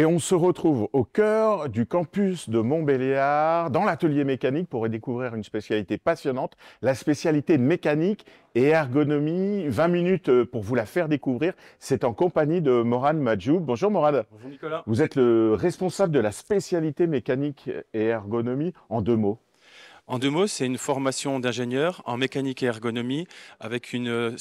Et on se retrouve au cœur du campus de Montbéliard, dans l'atelier mécanique, pour découvrir une spécialité passionnante, la spécialité mécanique et ergonomie. 20 minutes euh, pour vous la faire découvrir. C'est en compagnie de Moran Majou. Bonjour Morad. Bonjour Nicolas. Vous êtes le responsable de la spécialité mécanique et ergonomie. En deux mots, en deux mots, c'est une formation d'ingénieur en mécanique et ergonomie avec une, euh,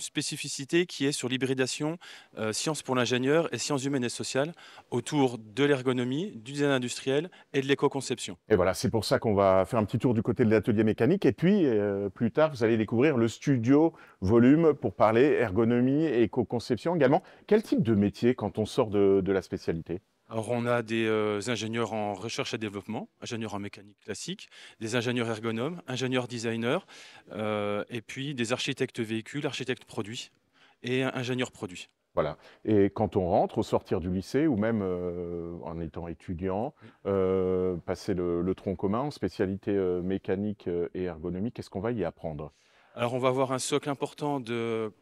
spécificité qui est sur l'hybridation euh, sciences pour l'ingénieur et sciences humaines et sociales autour de l'ergonomie, du design industriel et de l'éco-conception. Et voilà, c'est pour ça qu'on va faire un petit tour du côté de l'atelier mécanique. Et puis, euh, plus tard, vous allez découvrir le studio volume pour parler ergonomie et éco-conception également. Quel type de métier quand on sort de la spécialité alors, on a des euh, ingénieurs en recherche et développement, ingénieurs en mécanique classique, des ingénieurs ergonomes, ingénieurs designers, euh, et puis des architectes véhicules, architectes produits et ingénieurs produits. Voilà. Et quand on rentre, au sortir du lycée, ou même euh, en étant étudiant, passer le, tronc commun en spécialité mécanique et ergonomie, qu'est-ce qu'on va y apprendre Alors, on va avoir un socle important de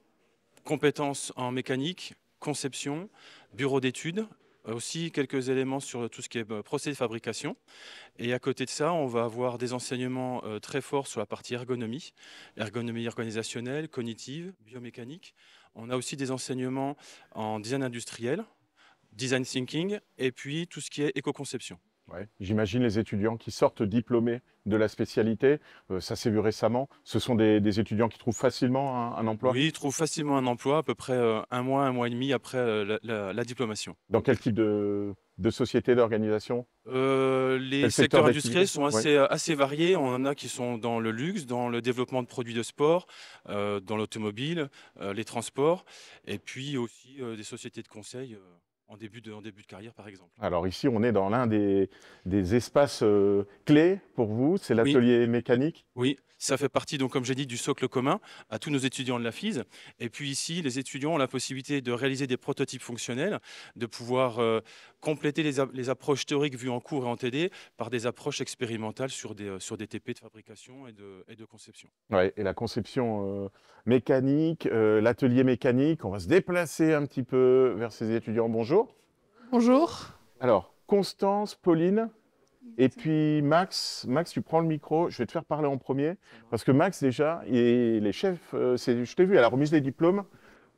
compétences en mécanique, conception, bureau d'études euh, aussi quelques éléments sur tout ce qui est bah, procès de fabrication. Et à côté de ça, on va avoir des enseignements euh, très forts sur la partie ergonomie, ergonomie organisationnelle, cognitive, biomécanique. On a aussi des enseignements en design industriel, design thinking, et puis tout ce qui est éco-conception. J'imagine les étudiants qui sortent diplômés de la spécialité, euh, ça s'est vu récemment, ce sont des, étudiants qui trouvent facilement un, emploi Oui, ils trouvent facilement un emploi à peu près euh, un mois, un mois et demi après euh, la, diplomation. Dans quel type de, société, d'organisation Les secteurs industriels sont assez, assez, variés. On en a qui sont dans le luxe, dans le développement de produits de sport, dans l'automobile, les transports, et puis aussi des sociétés de conseil en début, de, début de carrière, par exemple Alors ici, on est dans l'un des, espaces euh, clés pour vous, c'est l'atelier mécanique Oui, ça fait partie, donc, comme j'ai dit, du socle commun à tous nos étudiants de la FISE. Et puis ici, les étudiants ont la possibilité de réaliser des prototypes fonctionnels, de pouvoir euh, compléter les, approches théoriques vues en cours et en TD par des approches expérimentales sur des, euh, sur des TP de fabrication et de, et de conception. Ouais, et la conception mécanique, l'atelier mécanique, on va se déplacer un petit peu vers ces étudiants. Bonjour. Bonjour. Alors, Constance, Pauline, et puis Max, Max, tu prends le micro, je vais te faire parler en premier, parce que Max, déjà, il est chef, euh, je t'ai vu à la remise des diplômes,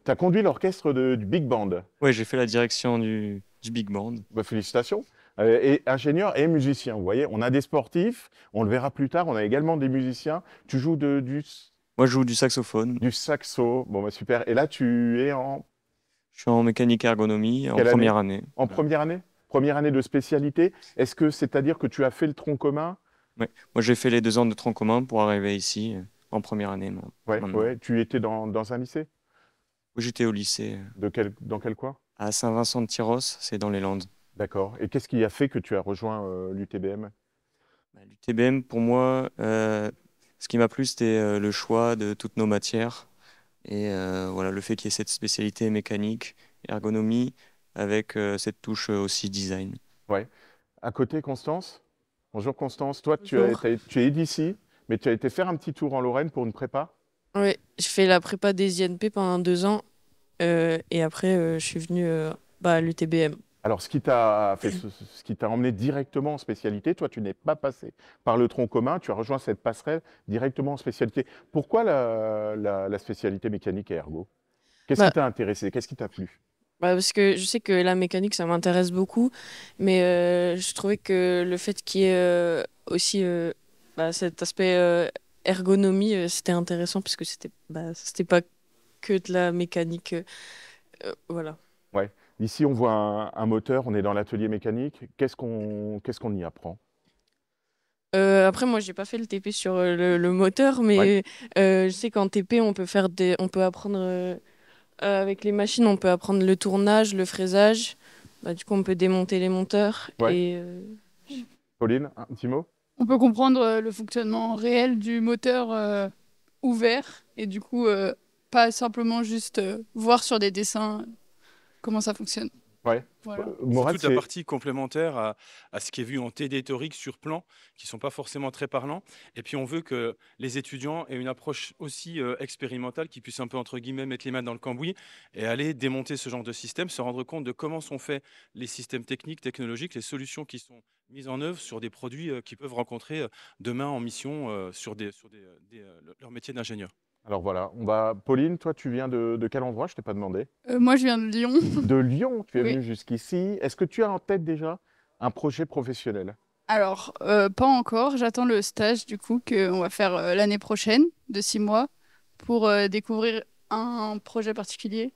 tu as conduit l'orchestre du Big Band. Oui, j'ai fait la direction du, Big Band. Bah, félicitations. Euh, et ingénieur et musicien, vous voyez, on a des sportifs, on le verra plus tard, on a également des musiciens. Tu joues de, du... Moi, je joue du saxophone. Du saxo, bon, bah, super. Et là, tu es en je suis en mécanique et ergonomie en première année. En première année Première année de spécialité. Est-ce que c'est-à-dire que tu as fait le tronc commun Oui, moi j'ai fait les deux ans de tronc commun pour arriver ici euh, en première année. Oui, tu étais dans, un lycée Oui, j'étais au lycée. dans quel coin À Saint-Vincent-de-Tyros, c'est dans les Landes. D'accord. Et qu'est-ce qui a fait que tu as rejoint l'UTBM euh, L'UTBM, bah, pour moi, euh, ce qui m'a plu, c'était le choix de toutes nos matières. Et euh, voilà, le fait qu'il y ait cette spécialité mécanique, ergonomie, avec euh, cette touche euh, aussi design. Ouais. À côté, Constance Bonjour Constance, toi tu, as, tu es d'ici, mais tu as été faire un petit tour en Lorraine pour une prépa Oui, je fais la prépa des INP pendant deux ans et après je suis venue bah, à l'UTBM. Alors, ce qui t'a ce, qui t'a emmené directement en spécialité, toi, tu n'es pas passé par le tronc commun, tu as rejoint cette passerelle directement en spécialité. Pourquoi la, spécialité mécanique et ergo Qu'est-ce bah qui t'a intéressé Qu'est-ce qui t'a plu bah, Parce que je sais que la mécanique, ça m'intéresse beaucoup, mais euh, je trouvais que le fait qu'il y ait euh, aussi euh, bah, cet aspect ergonomie, c'était intéressant, parce que c'était, c'était pas que de la mécanique. voilà. Ouais. Ici, on voit un, moteur, on est dans l'atelier mécanique. Qu'est-ce qu'on y apprend euh, après, moi, je n'ai pas fait le TP sur euh, le, moteur, mais euh, je sais qu'en TP, on peut faire des, on peut apprendre avec les machines, on peut apprendre le tournage, le fraisage. Bah, du coup, on peut démonter les moteurs. Pauline, hein, un petit mot. On peut comprendre le fonctionnement réel du moteur ouvert et du coup, pas simplement juste voir sur des dessins comment ça fonctionne. Ouais. Voilà. Euh, toute la partie complémentaire à, ce qui est vu en TD théorique sur plan, qui ne sont pas forcément très parlants. Et puis on veut que les étudiants aient une approche aussi euh, expérimentale, qui puisse un peu, entre guillemets, mettre les mains dans le cambouis et aller démonter ce genre de système, se rendre compte de comment sont faits les systèmes techniques, technologiques, les solutions qui sont mises en œuvre sur des produits qui euh, qu'ils peuvent rencontrer demain en mission sur, leur métier d'ingénieur. Alors voilà, on va. Pauline, toi, tu viens de, quel endroit Je t'ai pas demandé. Euh, moi, je viens de Lyon. De Lyon, tu es venue jusqu'ici. Est-ce que tu as en tête déjà un projet professionnel Alors, euh, pas encore. J'attends le stage du coup qu'on va faire euh, l'année prochaine de six mois pour découvrir un projet particulier.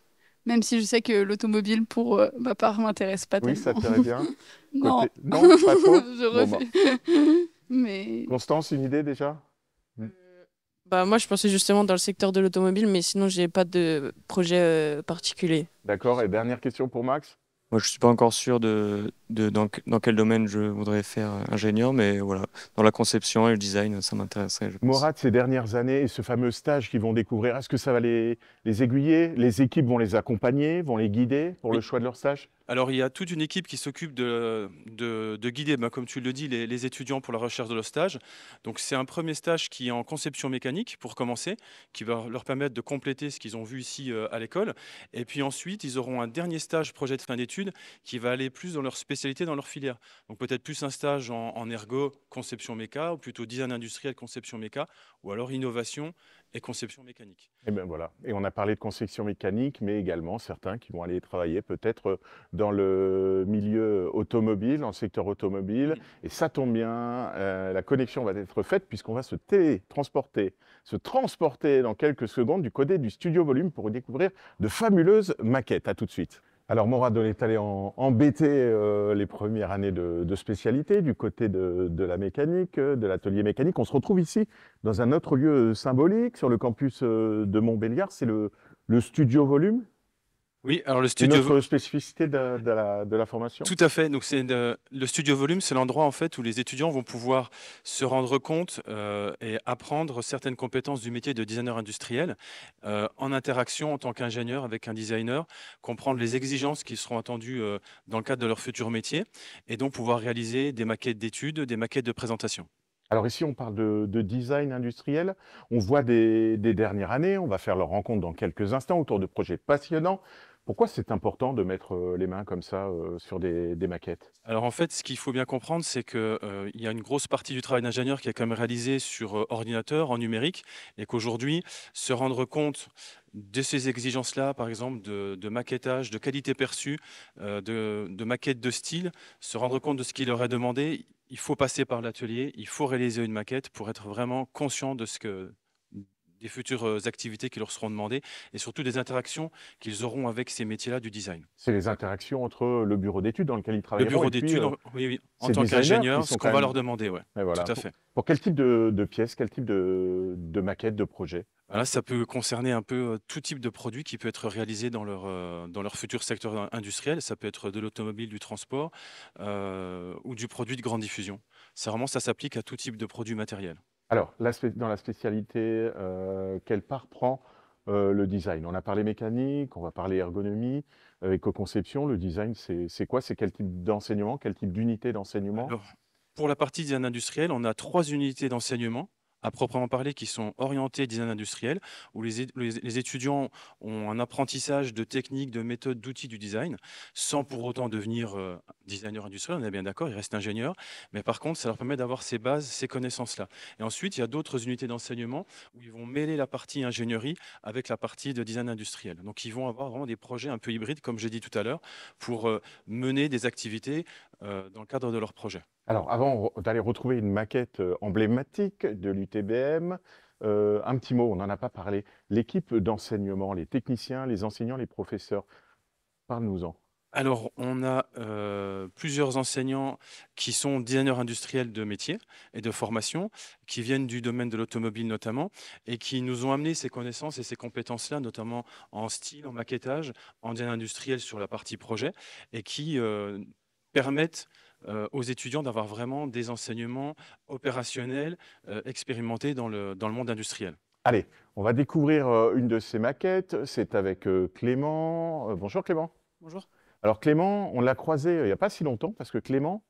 Même si je sais que l'automobile, pour ma part, m'intéresse pas oui, tellement. Oui, ça t'irait bien. non. pas trop. je bah. refuse. Mais... Constance, une idée déjà bah, moi, je pensais justement dans le secteur de l'automobile, mais sinon, j'ai pas de projet euh, particulier. D'accord. Et dernière question pour Max Moi, je suis pas encore sûr de, dans, quel domaine je voudrais faire euh, ingénieur, mais voilà, dans la conception et le design, ça m'intéresserait. Morat, ces dernières années, et ce fameux stage qu'ils vont découvrir, est-ce que ça va les, les aiguiller Les équipes vont les accompagner, vont les guider pour le choix de leur stage alors, il y a toute une équipe qui s'occupe de, guider, bah, comme tu le dis, les, étudiants pour la recherche de leur stage. Donc, c'est un premier stage qui est en conception mécanique, pour commencer, qui va leur permettre de compléter ce qu'ils ont vu ici euh, à l'école. Et puis ensuite, ils auront un dernier stage projet de fin d'études qui va aller plus dans leur spécialité dans leur filière. Donc peut-être plus un stage en, en ergo conception méca, ou plutôt design industriel conception méca, ou alors innovation et conception mécanique. Et eh bien voilà, et on a parlé de conception mécanique, mais également certains qui vont aller travailler peut-être dans le milieu automobile, dans le secteur automobile, mm. et ça tombe bien, euh, la connexion va être faite puisqu'on va se télétransporter, se transporter dans quelques secondes du côté du studio volume pour découvrir de fabuleuses maquettes. À tout de suite. Alors Morad de est allé en, embêter euh, les premières années de, spécialité du côté de, la mécanique, euh, de l'atelier mécanique. On se retrouve ici dans un autre lieu euh, symbolique sur le campus de Montbéliard. C'est le Studio Volume. Oui, alors le studio. Une spécificité de, la, formation. Tout à fait. Donc c'est euh, le studio volume, c'est l'endroit en fait où les étudiants vont pouvoir se rendre compte euh, et apprendre certaines compétences du métier de designer industriel euh, en interaction en tant qu'ingénieur avec un designer, comprendre les exigences qui seront attendues dans le cadre de leur futur métier et donc pouvoir réaliser des maquettes d'études, des maquettes de présentation. Alors ici, on parle de, design industriel. On voit des dernières années, on va faire leur rencontre dans quelques instants autour de projets passionnants. Pourquoi c'est important de mettre euh, les mains comme ça euh, sur des, maquettes Alors en fait, ce qu'il faut bien comprendre, c'est qu'il euh, il y a une grosse partie du travail d'ingénieur qui est quand même réalisé sur ordinateur, en numérique, et qu'aujourd'hui, se rendre compte de ces exigences-là, par exemple de, maquettage, de qualité perçue, de, de maquette de style, se rendre compte de ce qui leur est demandé, il faut passer par l'atelier, il faut réaliser une maquette pour être vraiment conscient de ce que des futures euh, activités qui leur seront demandées et surtout des interactions qu'ils auront avec ces métiers-là du design. C'est les interactions entre le bureau d'études dans lequel ils travaillent. Le bureau d'études, euh, oui, en tant qu'ingénieur, ce qu'on va leur demander, ouais. Tout à fait. Pour, quel type de, pièces, quel type de, de maquettes, de projets ça peut concerner un peu euh, tout type de produit qui peut être réalisé dans leur, dans leur futur secteur industriel. Ça peut être de l'automobile, du transport ou du produit de grande diffusion. Ça, vraiment, ça s'applique à tout type de produit matériel. Alors, dans la spécialité, euh, quelle part prend euh, le design On a parlé mécanique, on va parler ergonomie, euh, éco-conception. Le design, c'est quoi C'est quel type d'enseignement Quel type d'unité d'enseignement Pour la partie design industriel, on a trois unités d'enseignement à proprement parler qui sont orientés design industriel, où les, étudiants ont un apprentissage de techniques, de méthodes, d'outils du design, sans pour autant devenir euh, designer industriel, on est bien d'accord, ils restent ingénieurs, mais par contre, ça leur permet d'avoir ces bases, ces connaissances-là. Et ensuite, il y a d'autres unités d'enseignement où ils vont mêler la partie ingénierie avec la partie de design industriel. Donc, ils vont avoir vraiment des projets un peu hybrides, comme j'ai dit tout à l'heure, pour euh, mener des activités euh, dans le cadre de leur projet. Alors, avant d'aller retrouver une maquette euh, emblématique de l'UTBM, euh, un petit mot, on n'en a pas parlé. L'équipe d'enseignement, les techniciens, les enseignants, les professeurs, parle-nous-en. Alors, on a plusieurs enseignants qui sont designers industriels de métier et de formation, qui viennent du domaine de l'automobile notamment, et qui nous ont amené ces connaissances et ces compétences-là, notamment en style, en maquettage, en design industriel sur la partie projet, et qui euh, permettent euh, aux étudiants d'avoir vraiment des enseignements opérationnels euh, expérimentés dans le, dans le monde industriel. Allez, on va découvrir euh, une de ces maquettes. C'est avec Clément. Bonjour Clément. Bonjour. Alors Clément, on l'a croisé il n'y a pas si longtemps parce que Clément,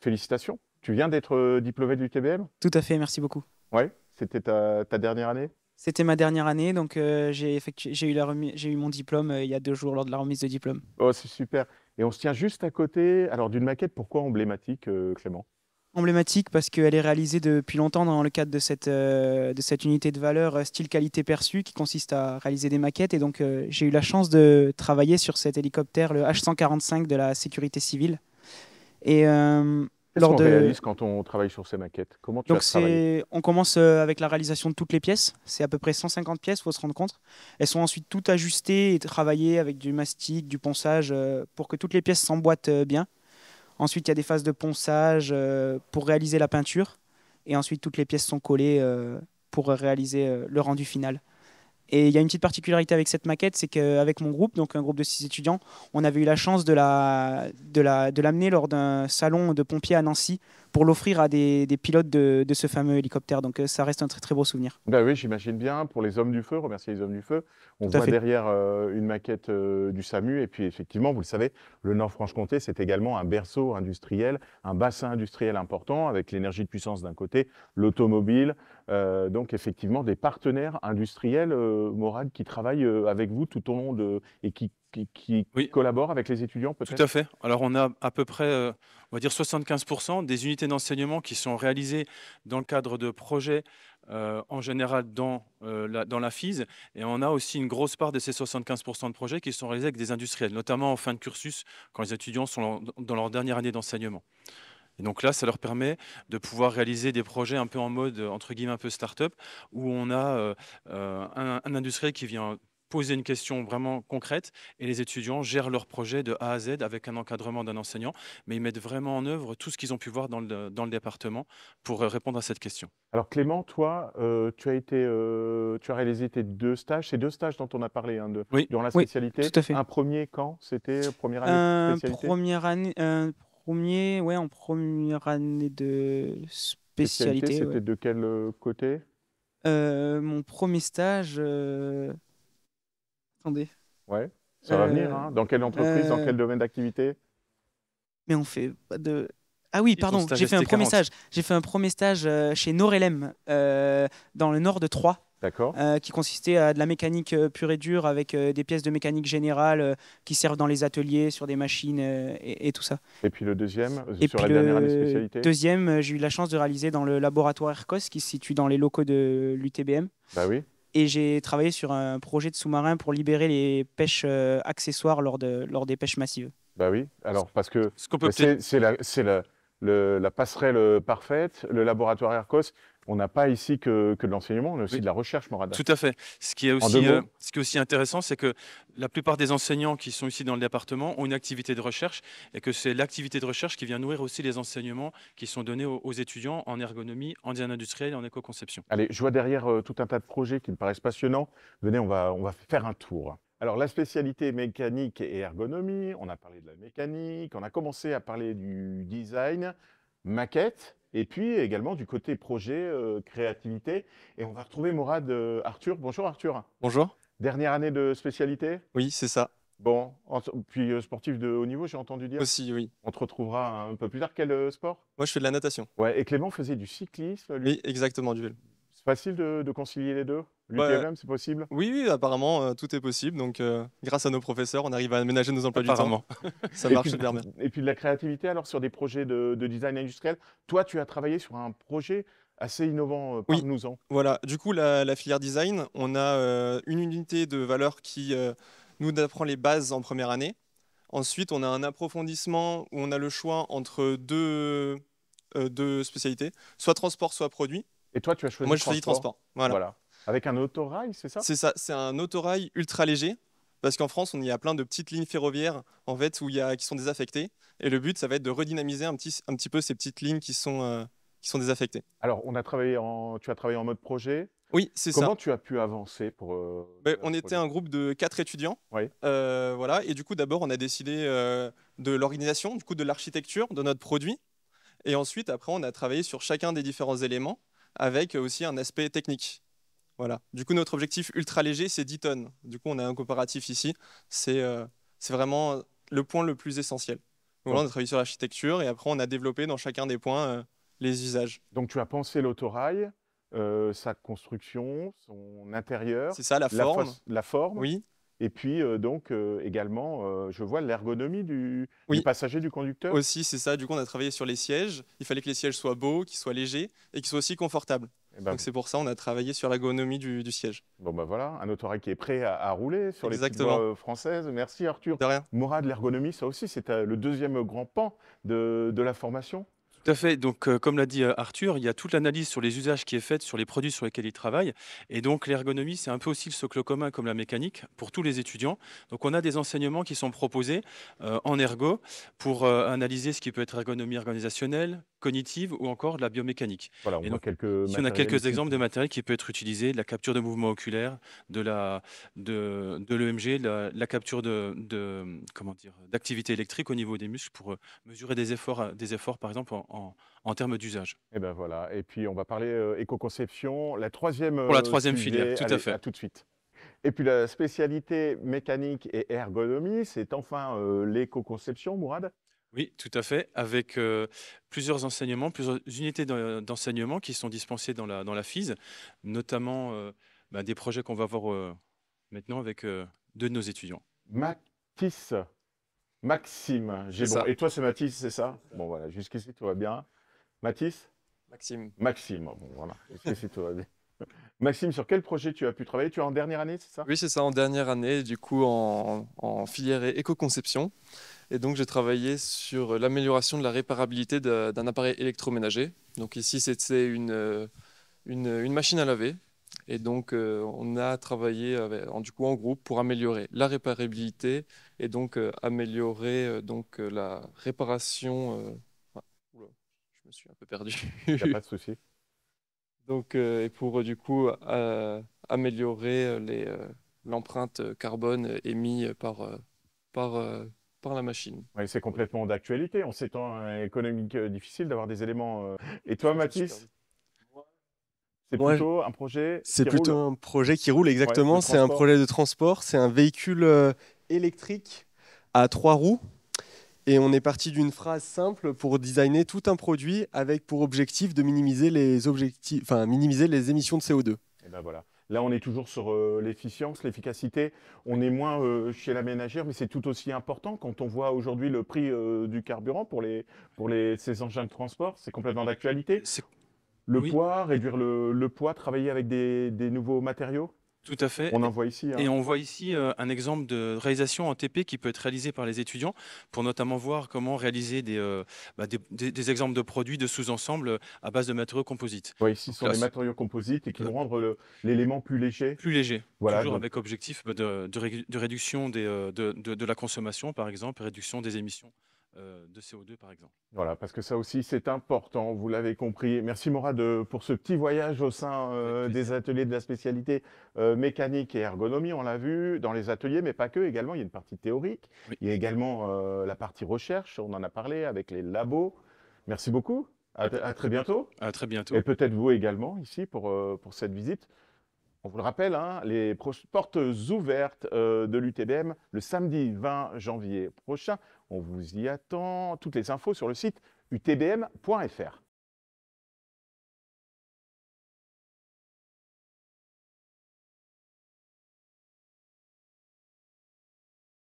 félicitations. Tu viens d'être diplômé du TBM Tout à fait, merci beaucoup. Oui, c'était ta, dernière année C'était ma dernière année, donc j'ai eu, eu, mon diplôme il y a deux jours lors de la remise de diplôme. Oh, c'est super. Et on se tient juste à côté alors d'une maquette, pourquoi emblématique, euh, Clément Emblématique parce qu'elle est réalisée depuis longtemps dans le cadre de cette, euh, de cette unité de valeur euh, style qualité perçue qui consiste à réaliser des maquettes. Et donc j'ai eu la chance de travailler sur cet hélicoptère, le H145 de la sécurité civile. Et Qu'est-ce qu'on réalise quand on travaille sur ces maquettes on commence euh, avec la réalisation de toutes les pièces. C'est à peu près 150 pièces, faut se rendre compte. Elles sont ensuite toutes ajustées et travaillées avec du mastic, du ponçage, euh, pour que toutes les pièces s'emboîtent euh, bien. Ensuite, il y a des phases de ponçage pour réaliser la peinture. Et ensuite, toutes les pièces sont collées pour réaliser le rendu final. Et il y a une petite particularité avec cette maquette, c'est qu'avec mon groupe, donc un groupe de six étudiants, on avait eu la chance de l'amener la, de la, lors d'un salon de pompiers à Nancy pour l'offrir à des, pilotes de, ce fameux hélicoptère. Donc euh, ça reste un très très beau souvenir. Bah oui, j'imagine bien. Pour les hommes du feu, remercier les hommes du feu. On voit derrière euh, une maquette euh, du SAMU. Et puis effectivement, vous le savez, le Nord-Franche-Comté, c'est également un berceau industriel, un bassin industriel important avec l'énergie de puissance d'un côté, l'automobile. donc effectivement, des partenaires industriels, Morad, qui travaillent avec vous tout au long de et qui qui, collaborent avec les étudiants peut Tout à fait. Alors on a à peu près, euh, on va dire 75% des unités d'enseignement qui sont réalisées dans le cadre de projets euh, en général dans, euh, la, dans FISE. Et on a aussi une grosse part de ces 75% de projets qui sont réalisés avec des industriels, notamment en fin de cursus, quand les étudiants sont dans leur dernière année d'enseignement. Et donc là, ça leur permet de pouvoir réaliser des projets un peu en mode, entre guillemets, un peu start-up, où on a un, un industriel qui vient poser une question vraiment concrète et les étudiants gèrent leur projet de A à Z avec un encadrement d'un enseignant, mais ils mettent vraiment en œuvre tout ce qu'ils ont pu voir dans le, département pour euh, répondre à cette question. Alors Clément, toi, euh, tu, as été, euh, tu as réalisé tes deux stages, ces deux stages dont on a parlé hein, de, oui. la spécialité. fait. Un premier quand C'était première année Un premier, ouais, en première année de spécialité. C'était de quel côté Mon premier stage Attendez. Ouais, ça va venir. Hein. Dans quelle entreprise, dans euh, quel domaine d'activité Mais on fait pas de. Ah oui, pardon, j'ai fait un premier stage. J'ai fait un premier stage euh, chez Norelem, euh, dans le nord de Troyes. D'accord. qui consistait à de la mécanique pure et dure avec des pièces de mécanique générale qui servent dans les ateliers, sur des machines et, tout ça. Et puis le deuxième, sur la dernière année spécialité Deuxième, j'ai eu la chance de réaliser dans le laboratoire ERCOS qui se situe dans les locaux de l'UTBM. Bah oui. Et j'ai travaillé sur un projet de sous-marin pour libérer les pêches euh, accessoires lors, de, lors des pêches massives. Bah oui, alors parce que c'est la, la passerelle euh, parfaite, le laboratoire Aircos. On n'a pas ici que, de l'enseignement, on a aussi de la recherche, Morada. Tout à fait. Euh, ce qui est aussi, intéressant, c'est que la plupart des enseignants qui sont ici dans le département ont une activité de recherche et que c'est l'activité de recherche qui vient nourrir aussi les enseignements qui sont donnés aux, étudiants en ergonomie, en design industriel et en éco-conception. Allez, je vois derrière euh, tout un tas de projets qui me paraissent passionnants. Venez, on va faire un tour. Alors, la spécialité mécanique et ergonomie, on a parlé de la mécanique, on a commencé à parler du design, maquette, et puis également du côté projet, euh, créativité. Et on va retrouver Morad euh, Arthur. Bonjour Arthur. Bonjour. Dernière année de spécialité Oui, c'est ça. Bon, puis euh, sportif de haut niveau, j'ai entendu dire. Aussi, oui. On te retrouvera un peu plus tard. Quel sport Moi, je fais de la natation. Ouais, et Clément faisait du cyclisme. Lui. Oui, exactement, du vélo. C'est facile de concilier les deux le bah, c'est possible Oui, apparemment, euh, tout est possible. Donc, euh, grâce à nos professeurs, on arrive à aménager nos emplois du temps. Ça marche super bien. Et puis de la créativité, alors, sur des projets de, design industriel. Toi, tu as travaillé sur un projet assez innovant, pour euh, nous en Voilà, du coup, la, filière design, on a une unité de valeur qui nous apprend les bases en première année. Ensuite, on a un approfondissement où on a le choix entre deux, spécialités, soit transport, soit produit. Et toi, tu as choisi Moi, je transport. transport. voilà. Avec un autorail, c'est ça C'est ça, c'est un autorail ultra léger. Parce qu'en France, on y a plein de petites lignes ferroviaires en fait, où y a, qui sont désaffectées. Et le but, ça va être de redynamiser un petit, un petit peu ces petites lignes qui sont, euh, qui sont désaffectées. Alors, on a travaillé en, tu as travaillé en mode projet oui, c'est ça. Comment tu as pu avancer pour euh, On était un groupe de quatre étudiants. Oui. Euh, voilà. Et du coup, d'abord, on a décidé de l'organisation, du coup, de l'architecture de notre produit. Et ensuite, après, on a travaillé sur chacun des différents éléments avec aussi un aspect technique. Voilà. Du coup, notre objectif ultra léger, c'est 10 tonnes. Du coup, on a un comparatif ici. C'est euh, vraiment le point le plus essentiel. Donc on a travaillé sur l'architecture et après, on a développé dans chacun des points euh, les usages. Donc, tu as pensé l'autorail, euh, sa construction, son intérieur. C'est ça, la, forme. La, forme. Oui. Et puis, donc, également, je vois l'ergonomie du, du, passager, du conducteur. Aussi, c'est ça. Du coup, on a travaillé sur les sièges. Il fallait que les sièges soient beaux, qu'ils soient légers et qu'ils soient aussi confortables. Eh ben, donc c'est pour ça qu'on a travaillé sur l'ergonomie du, siège. Bon ben voilà, un autorail qui est prêt à, rouler sur les voies euh, françaises. Merci Arthur. De l'ergonomie, ça aussi c'est euh, le deuxième grand pan de, la formation. Tout à fait. Donc, euh, comme l'a dit Arthur, il y a toute l'analyse sur les usages qui est faite sur les produits sur lesquels ils travaillent. Et donc, l'ergonomie, c'est un peu aussi le socle commun comme la mécanique pour tous les étudiants. Donc, on a des enseignements qui sont proposés en ergo pour analyser ce qui peut être ergonomie organisationnelle, cognitive ou encore de la biomécanique. Voilà, on, et quelques on a quelques exemples de matériel qui peut être utilisé, la capture de mouvements oculaires, de la de, de l'EMG, la, capture de, comment dire d'activité électrique au niveau des muscles pour euh, mesurer des efforts, euh, des efforts par exemple en, termes d'usage. Et eh ben voilà. Et puis on va parler euh, éco-conception, la troisième. Pour la troisième filière, tout à fait. tout de suite. Et puis la spécialité mécanique et ergonomie, c'est enfin l'éco-conception, Mourad oui, tout à fait, avec plusieurs enseignements, plusieurs unités d'enseignement qui sont dispensées dans la, dans la FISE, notamment bah, des projets qu'on va voir maintenant avec deux de nos étudiants. Mathis, Maxime, j'ai bon. Et toi, c'est Mathis, c'est ça, Bon, voilà, jusqu'ici, tout va bien. Mathis Maxime. Maxime, bon, voilà, jusqu'ici, tout va bien. Maxime, sur quel projet tu as pu travailler Tu es en dernière année, c'est ça Oui, c'est ça, en dernière année, du coup, en, en filière éco-conception. Et donc, j'ai travaillé sur euh, l'amélioration de la réparabilité d'un appareil électroménager. Donc ici, c'était une, euh, une, machine à laver. Et donc, euh, on a travaillé en du coup en groupe pour améliorer la réparabilité et donc améliorer donc, la réparation. Oula, je me suis un peu perdu. Il a pas de souci. Donc, et pour du coup améliorer l'empreinte carbone émise par, par par la machine. c'est complètement d'actualité. En ces temps économique euh, difficile d'avoir des éléments. Euh. Et toi, Mathis c'est plutôt un projet. C'est plutôt un projet qui roule exactement. c'est un projet de transport. C'est un véhicule euh, électrique à trois roues. Et on est parti d'une phrase simple pour designer tout un produit avec pour objectif de minimiser les, objectifs, enfin, minimiser les émissions de CO2. Et ben voilà. Là, on est toujours sur euh, l'efficience, l'efficacité. On est moins euh, chez la ménagère, mais c'est tout aussi important quand on voit aujourd'hui le prix euh, du carburant pour, pour ces engins de transport. C'est complètement d'actualité. Le poids, réduire le, poids, travailler avec des nouveaux matériaux tout à fait. On voit ici. Hein. Et on voit ici euh, un exemple de réalisation en TP qui peut être réalisé par les étudiants pour notamment voir comment réaliser des, euh, bah, exemples de produits, de sous-ensembles à base de matériaux composites. ici ce sont matériaux composites et qui vont rendre l'élément plus léger. Plus léger. toujours avec objectif bah, de, réduction euh, de la consommation, par exemple, réduction des émissions euh, de CO2 par exemple. Voilà, parce que ça aussi c'est important, vous l'avez compris. Merci Morad pour ce petit voyage au sein euh, des ateliers de la spécialité euh, mécanique et ergonomie, on l'a vu, dans les ateliers, mais pas que, également il y a une partie théorique, il y a également la partie recherche, on en a parlé avec les labos. Merci beaucoup, à, très bientôt. À très bientôt. Et peut-être vous également ici pour, cette visite. On vous le rappelle, hein, les portes ouvertes de l'UTBM le samedi 20 janvier prochain on vous y attend. Toutes les infos sur le site utbm.fr.